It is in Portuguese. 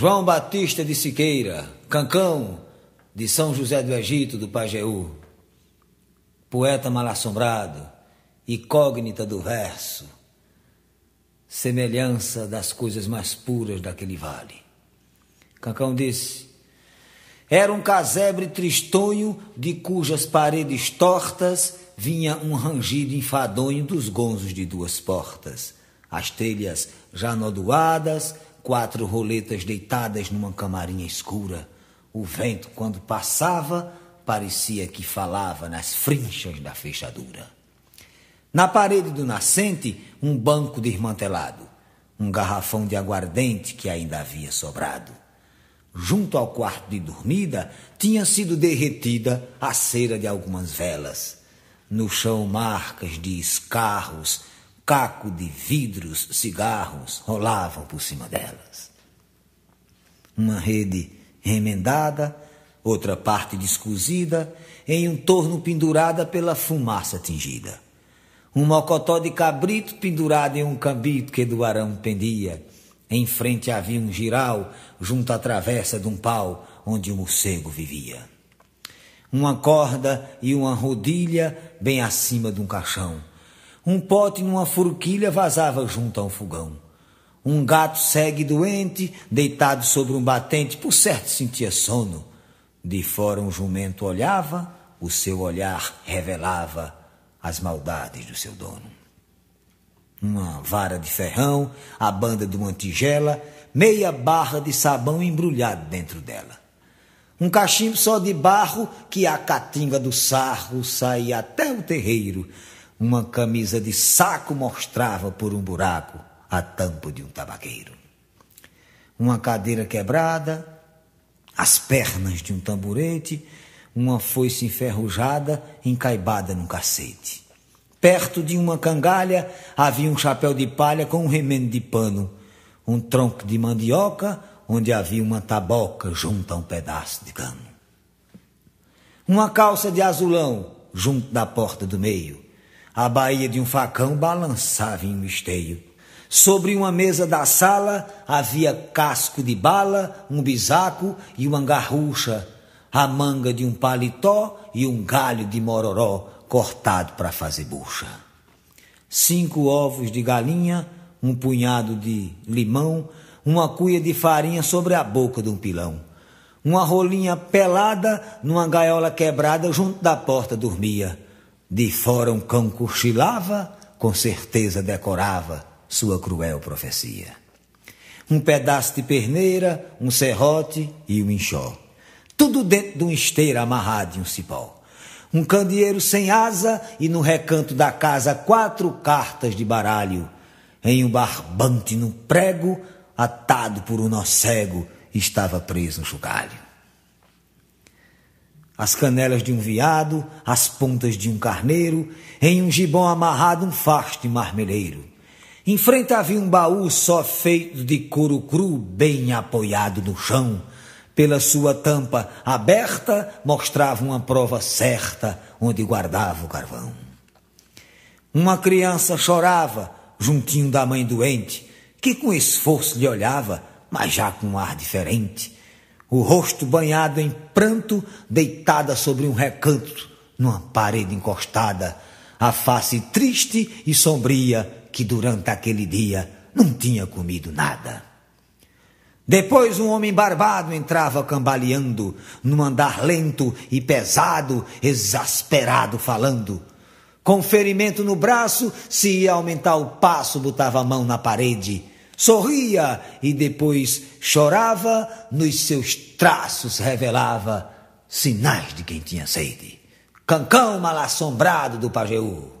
João Batista de Siqueira, Cancão de São José do Egito, do Pajeú, poeta mal-assombrado, incógnita do verso, semelhança das coisas mais puras daquele vale. Cancão disse: Era um casebre tristonho de cujas paredes tortas vinha um rangido enfadonho dos gonzos de duas portas, as telhas já nodoadas quatro roletas deitadas numa camarinha escura. O vento, quando passava, parecia que falava nas frinchas da fechadura. Na parede do nascente, um banco desmantelado, um garrafão de aguardente que ainda havia sobrado. Junto ao quarto de dormida, tinha sido derretida a cera de algumas velas. No chão, marcas de escarros caco de vidros, cigarros rolavam por cima delas. Uma rede remendada, outra parte descosida, em um torno pendurada pela fumaça tingida. Um mocotó de cabrito pendurado em um cambito que do arão pendia. Em frente havia um giral, junto à travessa de um pau, onde o morcego vivia. Uma corda e uma rodilha bem acima de um caixão. Um pote numa forquilha vazava junto a um fogão. Um gato segue doente, deitado sobre um batente, por certo sentia sono. De fora um jumento olhava, o seu olhar revelava as maldades do seu dono. Uma vara de ferrão, a banda de uma tigela, meia barra de sabão embrulhado dentro dela. Um cachimbo só de barro que a catinga do sarro saía até o terreiro uma camisa de saco mostrava por um buraco a tampa de um tabaqueiro. Uma cadeira quebrada, as pernas de um tamborete, uma foice enferrujada encaibada num cacete. Perto de uma cangalha havia um chapéu de palha com um remendo de pano, um tronco de mandioca onde havia uma taboca junto a um pedaço de cano. Uma calça de azulão junto da porta do meio a baía de um facão balançava em um esteio. Sobre uma mesa da sala havia casco de bala, um bisaco e uma garrucha, a manga de um paletó e um galho de mororó cortado para fazer bucha. Cinco ovos de galinha, um punhado de limão, uma cuia de farinha sobre a boca de um pilão. Uma rolinha pelada numa gaiola quebrada junto da porta dormia de fora um cão cochilava, com certeza decorava sua cruel profecia. Um pedaço de perneira, um serrote e um enxó. Tudo dentro de um esteira amarrado em um cipó. Um candeeiro sem asa e no recanto da casa quatro cartas de baralho. Em um barbante no prego, atado por um nó cego, estava preso um chocalho as canelas de um veado, as pontas de um carneiro, em um gibão amarrado um farto marmeleiro. Em frente havia um baú só feito de couro cru, bem apoiado no chão. Pela sua tampa aberta mostrava uma prova certa onde guardava o carvão. Uma criança chorava juntinho da mãe doente, que com esforço lhe olhava, mas já com um ar diferente o rosto banhado em pranto, deitada sobre um recanto, numa parede encostada, a face triste e sombria que durante aquele dia não tinha comido nada. Depois um homem barbado entrava cambaleando, num andar lento e pesado, exasperado falando. Com ferimento no braço, se ia aumentar o passo, botava a mão na parede sorria e depois chorava, nos seus traços revelava sinais de quem tinha sede. Cancão mal assombrado do Pajeú.